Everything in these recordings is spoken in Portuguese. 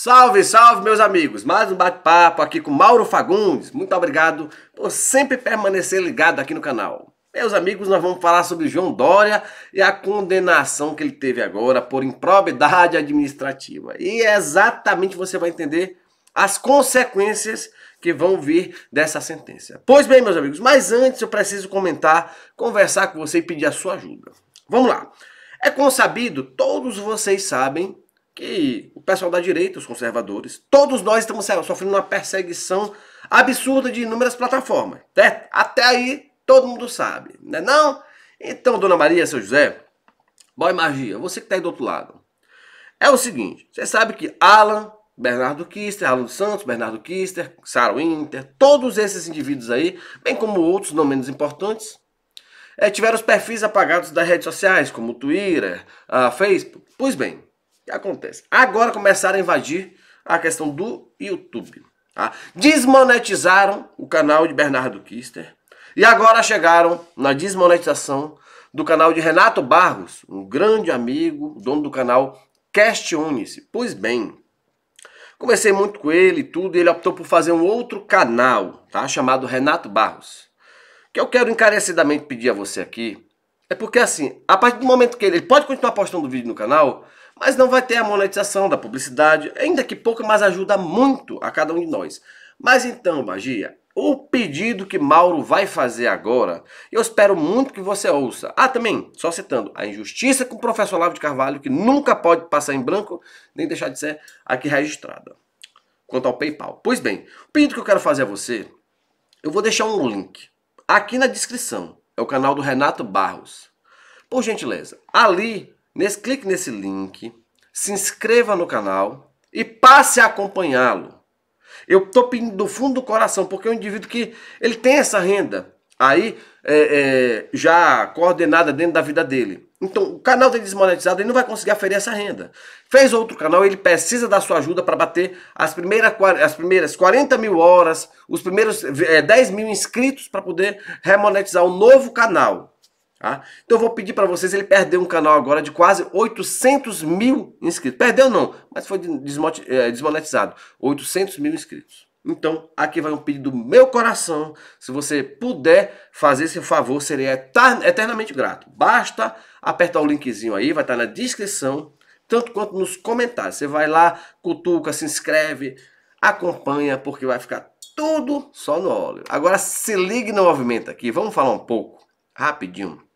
Salve, salve, meus amigos! Mais um bate-papo aqui com Mauro Fagundes. Muito obrigado por sempre permanecer ligado aqui no canal. Meus amigos, nós vamos falar sobre João Dória e a condenação que ele teve agora por improbidade administrativa. E é exatamente você vai entender as consequências que vão vir dessa sentença. Pois bem, meus amigos, mas antes eu preciso comentar, conversar com você e pedir a sua ajuda. Vamos lá. É consabido, todos vocês sabem que o pessoal da direita, os conservadores, todos nós estamos sofrendo uma perseguição absurda de inúmeras plataformas. Certo? Até aí todo mundo sabe, né? Não? Então, dona Maria, seu José, boy magia, você que está aí do outro lado. É o seguinte, você sabe que Alan, Bernardo Kister, Alan Santos, Bernardo Kister, Sarah Winter, todos esses indivíduos aí, bem como outros não menos importantes, é, tiveram os perfis apagados das redes sociais, como Twitter, a ah, Facebook. Pois bem, que acontece? Agora começaram a invadir a questão do YouTube. Tá? Desmonetizaram o canal de Bernardo Kister. E agora chegaram na desmonetização do canal de Renato Barros, um grande amigo, dono do canal Questione-se. Pois bem, conversei muito com ele e tudo, e ele optou por fazer um outro canal, tá? Chamado Renato Barros. O que eu quero encarecidamente pedir a você aqui é porque assim, a partir do momento que ele, ele pode continuar postando vídeo no canal, mas não vai ter a monetização da publicidade, ainda que pouca, mas ajuda muito a cada um de nós. Mas então, Magia, o pedido que Mauro vai fazer agora, eu espero muito que você ouça. Ah, também, só citando, a injustiça com o professor Lavo de Carvalho, que nunca pode passar em branco, nem deixar de ser aqui registrada. Quanto ao PayPal. Pois bem, o pedido que eu quero fazer a você, eu vou deixar um link aqui na descrição. É o canal do Renato Barros. Por gentileza, ali Nesse, clique nesse link, se inscreva no canal e passe a acompanhá-lo. Eu estou pedindo do fundo do coração, porque é um indivíduo que ele tem essa renda aí é, é, já coordenada dentro da vida dele. Então, o canal dele desmonetizado, ele não vai conseguir aferir essa renda. Fez outro canal, ele precisa da sua ajuda para bater as primeiras, as primeiras 40 mil horas, os primeiros é, 10 mil inscritos para poder remonetizar o um novo canal. Tá? Então eu vou pedir para vocês, ele perdeu um canal agora de quase 800 mil inscritos. Perdeu não, mas foi é, desmonetizado. 800 mil inscritos. Então aqui vai um pedido do meu coração. Se você puder fazer esse favor, seria eternamente grato. Basta apertar o linkzinho aí, vai estar na descrição, tanto quanto nos comentários. Você vai lá, cutuca, se inscreve, acompanha, porque vai ficar tudo só no óleo. Agora se ligue no movimento aqui, vamos falar um pouco, rapidinho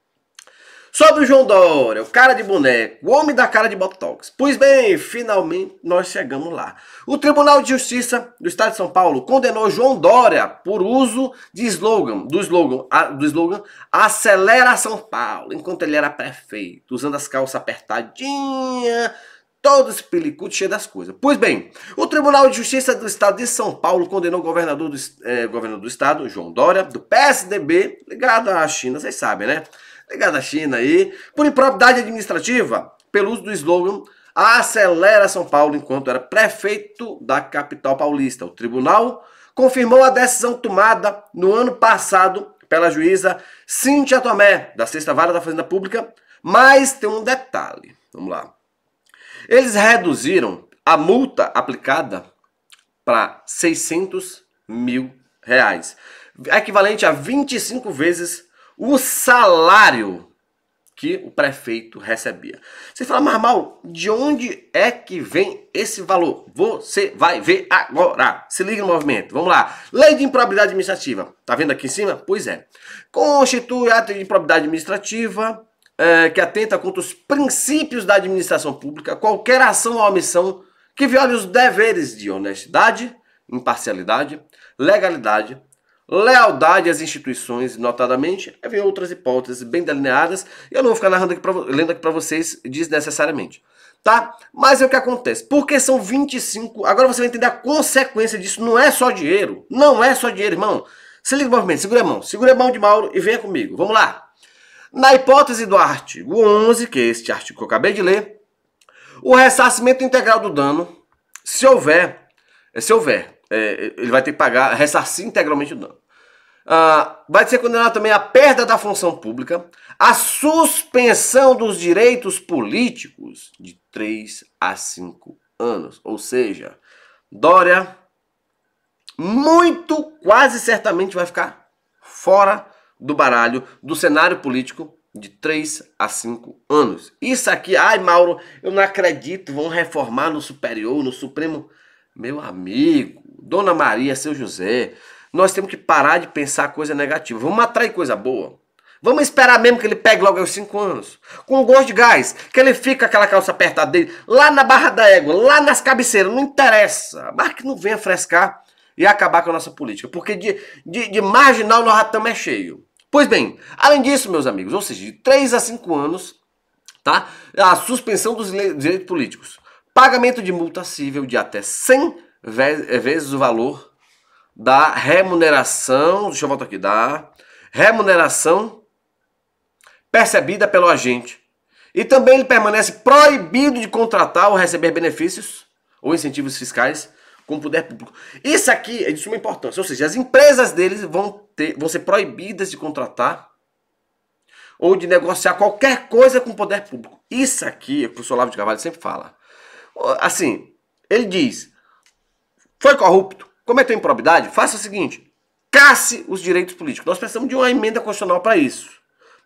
Sobre o João Dória, o cara de boneco, o homem da cara de Botox. Pois bem, finalmente nós chegamos lá. O Tribunal de Justiça do Estado de São Paulo condenou João Dória por uso de slogan, do slogan, do slogan Acelera São Paulo, enquanto ele era prefeito, usando as calças apertadinhas, todo esse pelicudo cheio das coisas. Pois bem, o Tribunal de Justiça do Estado de São Paulo condenou o governador do, eh, governador do Estado, João Dória, do PSDB, ligado à China, vocês sabem, né? ligado à China aí, por improbidade administrativa, pelo uso do slogan Acelera São Paulo enquanto era prefeito da capital paulista. O tribunal confirmou a decisão tomada no ano passado pela juíza Cíntia Tomé, da Sexta Vara da Fazenda Pública, mas tem um detalhe. Vamos lá. Eles reduziram a multa aplicada para 600 mil reais, equivalente a 25 vezes o salário que o prefeito recebia. Você fala, mas mal, de onde é que vem esse valor? Você vai ver agora. Se liga no movimento. Vamos lá. Lei de improbidade administrativa. Tá vendo aqui em cima? Pois é. Constitui ato de improbidade administrativa é, que atenta contra os princípios da administração pública, qualquer ação ou omissão que viole os deveres de honestidade, imparcialidade, legalidade, lealdade às instituições, notadamente, havia é outras hipóteses bem delineadas, e eu não vou ficar narrando aqui pra, lendo aqui para vocês desnecessariamente. Tá? Mas é o que acontece. Porque são 25. Agora você vai entender a consequência disso. Não é só dinheiro. Não é só dinheiro, irmão. Se liga o movimento, segura a mão. Segura a mão de Mauro e venha comigo. Vamos lá. Na hipótese do artigo 11, que é este artigo que eu acabei de ler, o ressarcimento integral do dano, se houver, se houver, é, ele vai ter que pagar, ressarcir integralmente o dano. Ah, vai ser condenado também à perda da função pública, à suspensão dos direitos políticos de 3 a 5 anos. Ou seja, Dória muito quase certamente vai ficar fora do baralho do cenário político de 3 a 5 anos. Isso aqui, ai Mauro, eu não acredito, vão reformar no Superior, no Supremo. Meu amigo, Dona Maria, seu José, nós temos que parar de pensar coisa negativa. Vamos atrair coisa boa. Vamos esperar mesmo que ele pegue logo aos 5 anos. Com um gosto de gás. Que ele fica aquela calça apertada dele. Lá na barra da égua. Lá nas cabeceiras. Não interessa. Mas que não venha frescar e acabar com a nossa política. Porque de, de, de marginal nós já estamos é cheio. Pois bem, além disso, meus amigos, ou seja, de 3 a 5 anos, tá? A suspensão dos direitos políticos. Pagamento de multa civil de até 100 vezes o valor da remuneração, deixa eu voltar aqui, da remuneração percebida pelo agente. E também ele permanece proibido de contratar ou receber benefícios ou incentivos fiscais com poder público. Isso aqui é de suma importância, ou seja, as empresas deles vão, ter, vão ser proibidas de contratar ou de negociar qualquer coisa com o poder público. Isso aqui é o que o professor Lavo de Carvalho sempre fala. Assim, ele diz, foi corrupto, cometeu improbidade, faça o seguinte: casse os direitos políticos. Nós precisamos de uma emenda constitucional para isso.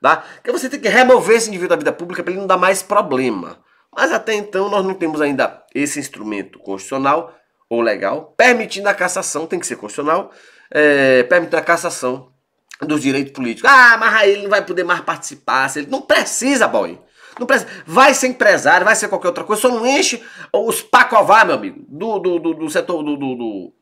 Tá? Porque você tem que remover esse indivíduo da vida pública para ele não dar mais problema. Mas até então nós não temos ainda esse instrumento constitucional ou legal permitindo a cassação, tem que ser constitucional, é, permitindo a cassação dos direitos políticos. Ah, mas aí ele não vai poder mais participar. Se ele... Não precisa, boy. Não precisa. Vai ser empresário, vai ser qualquer outra coisa, só não enche os pacová, meu amigo, do, do, do, do setor do, do, do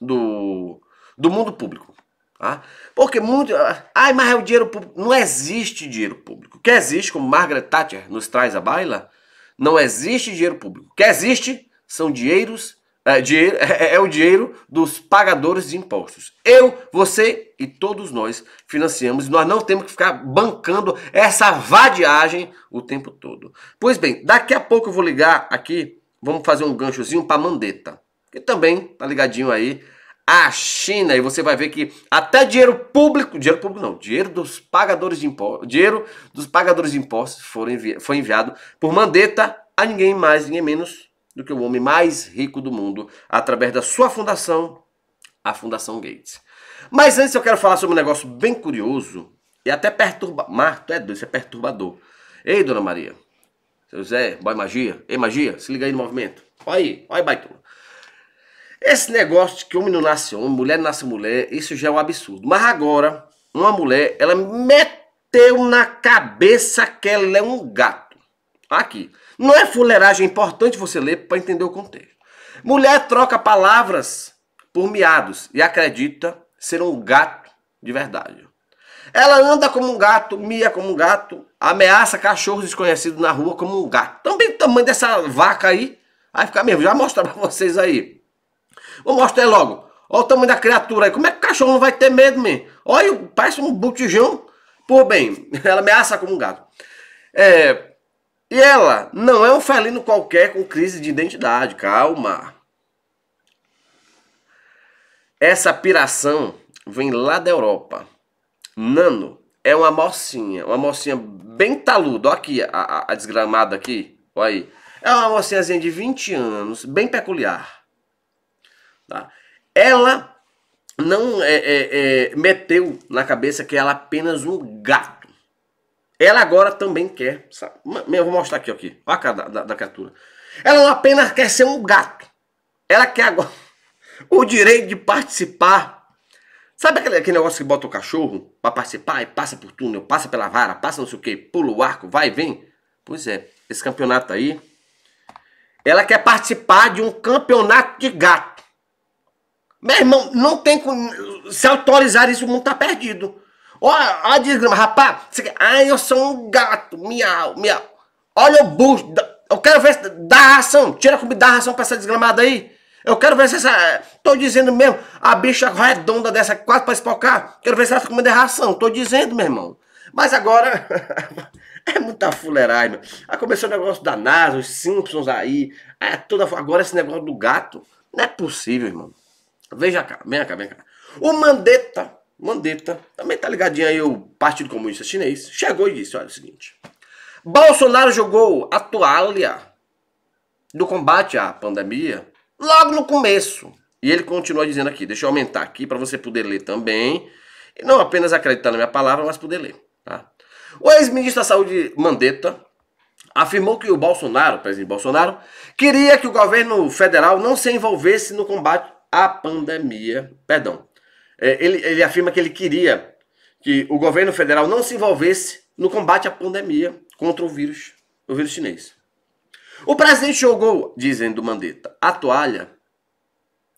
do, do mundo público. Tá? Porque muito. Ah, ai, mas é o dinheiro público. Não existe dinheiro público. O que existe, como Margaret Thatcher nos traz a baila, não existe dinheiro público. O que existe são dinheiros. É, dinheiro, é, é o dinheiro dos pagadores de impostos. Eu, você e todos nós financiamos. Nós não temos que ficar bancando essa vadiagem o tempo todo. Pois bem, daqui a pouco eu vou ligar aqui. Vamos fazer um ganchozinho para Mandetta que também tá ligadinho aí à China. E você vai ver que até dinheiro público, dinheiro público não, dinheiro dos pagadores de impostos, dinheiro dos pagadores de impostos foram envi foi enviado por Mandetta a ninguém mais, ninguém menos do que o homem mais rico do mundo através da sua fundação, a Fundação Gates. Mas antes eu quero falar sobre um negócio bem curioso e até perturba, Marto, é doido, isso é perturbador. Ei, dona Maria. Seu Zé, boy magia. Ei, magia, se liga aí no movimento. Olha aí, olha aí, baitona. Esse negócio de que homem não nasce homem, mulher não nasce mulher, isso já é um absurdo. Mas agora, uma mulher, ela meteu na cabeça que ela é um gato. Aqui. Não é fuleiragem, é importante você ler para entender o contexto. Mulher troca palavras por miados e acredita ser um gato de verdade. Ela anda como um gato, mia como um gato, ameaça cachorros desconhecidos na rua como um gato. Também o tamanho dessa vaca aí, vai ficar mesmo. Já mostra para vocês aí. Vou mostrar logo. Olha o tamanho da criatura aí. Como é que o cachorro não vai ter medo, mesmo? Olha, parece um botijão. Por bem, ela ameaça como um gato. É, e ela não é um felino qualquer com crise de identidade. Calma. Essa piração vem lá da Europa. Nano é uma mocinha, uma mocinha bem taluda. Olha aqui a, a, a desgramada aqui, olha aí. É uma mocinhazinha de 20 anos, bem peculiar. Tá? Ela não é, é, é, meteu na cabeça que ela é apenas um gato. Ela agora também quer. Sabe? Eu vou mostrar aqui, aqui. Olha a cara da, da, da criatura. Ela não apenas quer ser um gato. Ela quer agora o direito de participar. Sabe aquele, aquele negócio que bota o cachorro para participar e passa por túnel, passa pela vara, passa não sei o que, pula o arco, vai e vem? Pois é, esse campeonato aí. Ela quer participar de um campeonato de gato. Meu irmão, não tem se autorizar isso, o mundo tá perdido. Olha, a desgrama, rapaz. Você, ah, eu sou um gato, miau, miau. Olha o bucho. Eu quero ver se dá ração. Tira a comida, dá ração pra essa desgramada aí. Eu quero ver se essa. Tô dizendo mesmo, a bicha redonda dessa quase pra espocar. Quero ver se ela tá comendo ração. Tô dizendo, meu irmão. Mas agora. é muita fuleiragem, meu. Aí começou o negócio da NASA, os Simpsons aí. É toda... Agora esse negócio do gato. Não é possível, irmão. Veja cá, vem cá, vem cá. O Mandetta, Mandetta, também tá ligadinho aí o Partido Comunista Chinês, chegou e disse, olha é o seguinte, Bolsonaro jogou a toalha do combate à pandemia logo no começo. E ele continua dizendo aqui, deixa eu aumentar aqui para você poder ler também, e não apenas acreditar na minha palavra, mas poder ler, tá? O ex-ministro da Saúde Mandetta afirmou que o Bolsonaro, o presidente Bolsonaro, queria que o governo federal não se envolvesse no combate a pandemia. Perdão. É, ele, ele afirma que ele queria que o governo federal não se envolvesse no combate à pandemia contra o vírus, o vírus chinês. O presidente jogou, dizendo do Mandetta, a toalha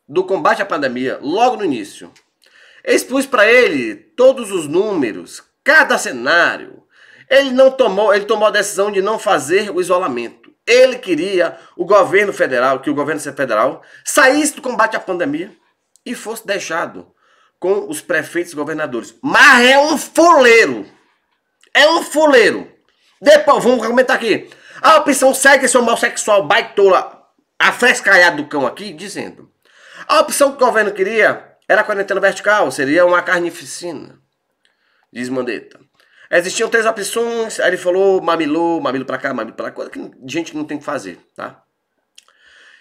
do combate à pandemia logo no início. Expus para ele todos os números, cada cenário. Ele não tomou, ele tomou a decisão de não fazer o isolamento. Ele queria o governo federal, que o governo federal saísse do combate à pandemia e fosse deixado com os prefeitos e governadores. Mas é um fuleiro, É um fuleiro. Depois, vamos comentar aqui. A opção segue esse homossexual baitola afrescalhado do cão aqui, dizendo. A opção que o governo queria era a quarentena vertical, seria uma carnificina, diz Mandetta. Existiam três opções, aí ele falou mamilô, mamilo pra cá, mamilo pra lá, coisa que gente não tem que fazer, tá?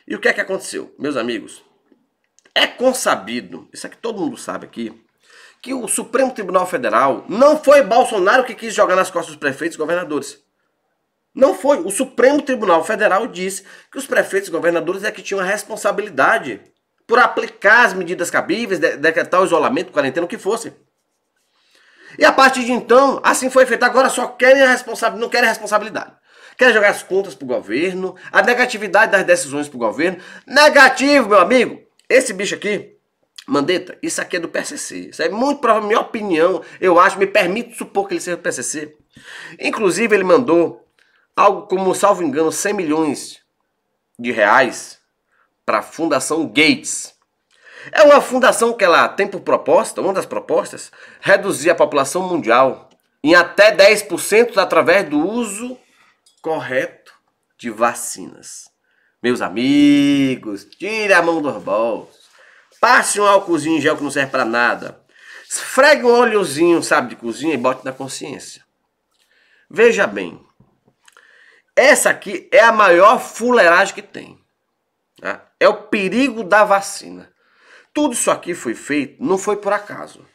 E o que é que aconteceu? Meus amigos, é consabido, isso aqui todo mundo sabe aqui, que o Supremo Tribunal Federal não foi Bolsonaro que quis jogar nas costas dos prefeitos e governadores. Não foi. O Supremo Tribunal Federal disse que os prefeitos e governadores é que tinham a responsabilidade por aplicar as medidas cabíveis, de, decretar o isolamento, quarentena, o que fosse. E a partir de então, assim foi feito. Agora só querem a responsabilidade, não querem a responsabilidade. Querem jogar as contas para o governo, a negatividade das decisões para o governo. Negativo, meu amigo! Esse bicho aqui, Mandetta, isso aqui é do PCC. Isso é muito provável, minha opinião, eu acho, me permite supor que ele seja do PCC. Inclusive, ele mandou algo como, salvo engano, 100 milhões de reais para a Fundação Gates. É uma fundação que ela tem por proposta, uma das propostas, reduzir a população mundial em até 10% através do uso correto de vacinas. Meus amigos, tire a mão dos bolsos. Passe um álcoolzinho em gel que não serve para nada. Esfregue um óleozinho, sabe, de cozinha e bote na consciência. Veja bem. Essa aqui é a maior fuleiragem que tem. Tá? É o perigo da vacina. Tudo isso aqui foi feito, não foi por acaso.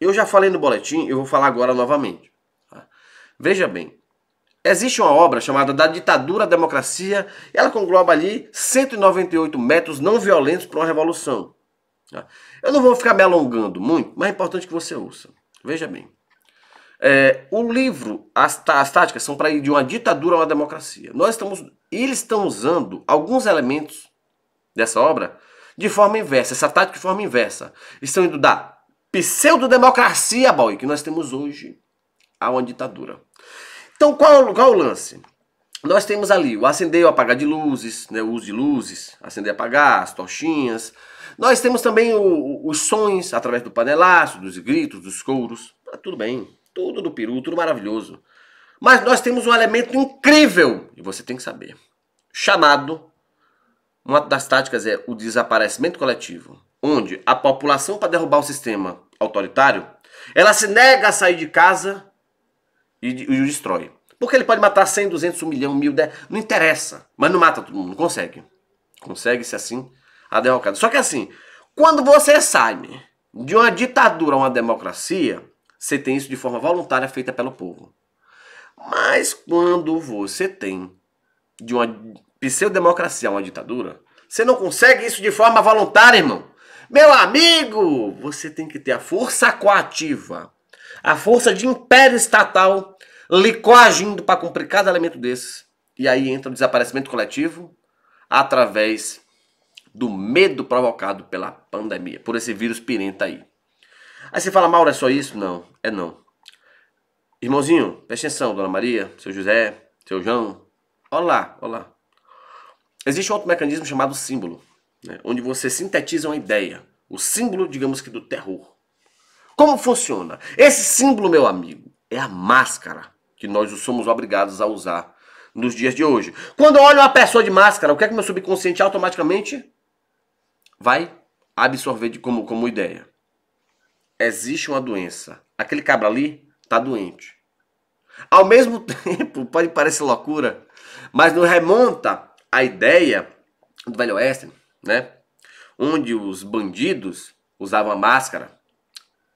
Eu já falei no boletim, eu vou falar agora novamente. Tá? Veja bem, existe uma obra chamada Da Ditadura à Democracia, e ela congloba ali 198 métodos não violentos para uma revolução. Tá? Eu não vou ficar me alongando muito, mas é importante que você ouça. Veja bem. É, o livro, as, as táticas são para ir de uma ditadura a uma democracia. Nós estamos, eles estão usando alguns elementos dessa obra de forma inversa, essa tática de forma inversa. Estão indo da pseudodemocracia, Boy, que nós temos hoje, a uma ditadura. Então, qual, qual o lance? Nós temos ali o acender e o apagar de luzes, né, o uso de luzes, acender e apagar, as tochinhas. Nós temos também o, os sons através do panelaço, dos gritos, dos couros. Ah, tudo bem, tudo do peru, tudo maravilhoso. Mas nós temos um elemento incrível, e você tem que saber, chamado uma das táticas é o desaparecimento coletivo, onde a população, para derrubar o sistema autoritário, ela se nega a sair de casa e, e o destrói. Porque ele pode matar 100, 200, 1 milhão, mil 10, não interessa. Mas não mata todo mundo, não consegue. Consegue-se assim a derrocada. Só que assim, quando você sai de uma ditadura a uma democracia, você tem isso de forma voluntária feita pelo povo. Mas quando você tem de uma pseudemocracia é uma ditadura, você não consegue isso de forma voluntária, irmão. Meu amigo, você tem que ter a força coativa, a força de império estatal lhe coagindo para cumprir cada elemento desses. E aí entra o desaparecimento coletivo através do medo provocado pela pandemia, por esse vírus pirenta aí. Aí você fala, Mauro, é só isso? Não, é não. Irmãozinho, preste atenção, Dona Maria, seu José, seu João. Olá, olá. Existe outro mecanismo chamado símbolo, né, onde você sintetiza uma ideia, o símbolo, digamos que, do terror. Como funciona? Esse símbolo, meu amigo, é a máscara que nós somos obrigados a usar nos dias de hoje. Quando eu olho uma pessoa de máscara, o que é que meu subconsciente automaticamente vai absorver de, como, como ideia? Existe uma doença. Aquele cabra ali está doente. Ao mesmo tempo, pode parecer loucura, mas não remonta a ideia do Velho Oeste, né? Onde os bandidos usavam a máscara.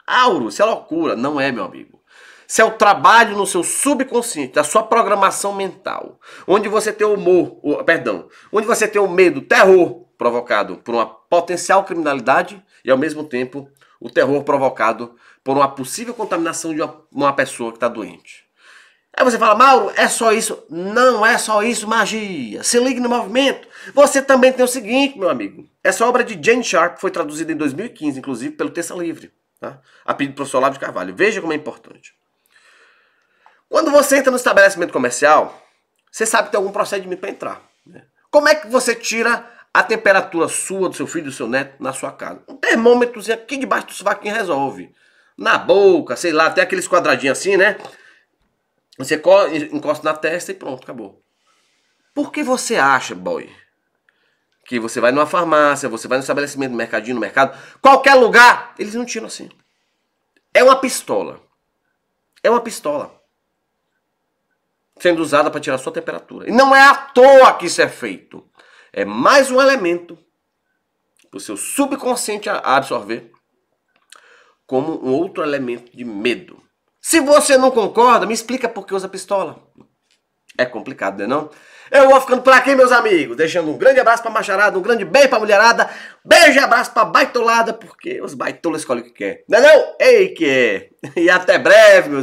Auro, isso é loucura. Não é, meu amigo. Se é o trabalho no seu subconsciente, da sua programação mental, onde você tem o humor, o, perdão, onde você tem o medo, o terror provocado por uma potencial criminalidade e ao mesmo tempo o terror provocado por uma possível contaminação de uma, uma pessoa que está doente. Aí você fala, Mauro, é só isso. Não é só isso, magia. Se ligue no movimento. Você também tem o seguinte, meu amigo. Essa obra de Jane Sharp foi traduzida em 2015, inclusive, pelo Terça Livre. Tá? A pedido do professor Olavo de Carvalho. Veja como é importante. Quando você entra no estabelecimento comercial, você sabe que tem algum procedimento para entrar. Né? Como é que você tira a temperatura sua, do seu filho, do seu neto, na sua casa? Um termômetrozinho aqui debaixo do sovaquinho resolve. Na boca, sei lá, tem aqueles quadradinhos assim, né? Você encosta na testa e pronto, acabou. Por que você acha, boy, que você vai numa farmácia, você vai no estabelecimento, no mercadinho, no mercado, qualquer lugar, eles não tiram assim. É uma pistola. É uma pistola. Sendo usada para tirar sua temperatura. E não é à toa que isso é feito. É mais um elemento para o seu subconsciente absorver como um outro elemento de medo. Se você não concorda, me explica por que usa pistola. É complicado, né não? Eu vou ficando por aqui, meus amigos. Deixando um grande abraço pra macharada, um grande beijo pra mulherada. Beijo e abraço pra baitolada, porque os baitolas escolhem o que quer. Não é não? Ei, que é. E até breve, meus amigos.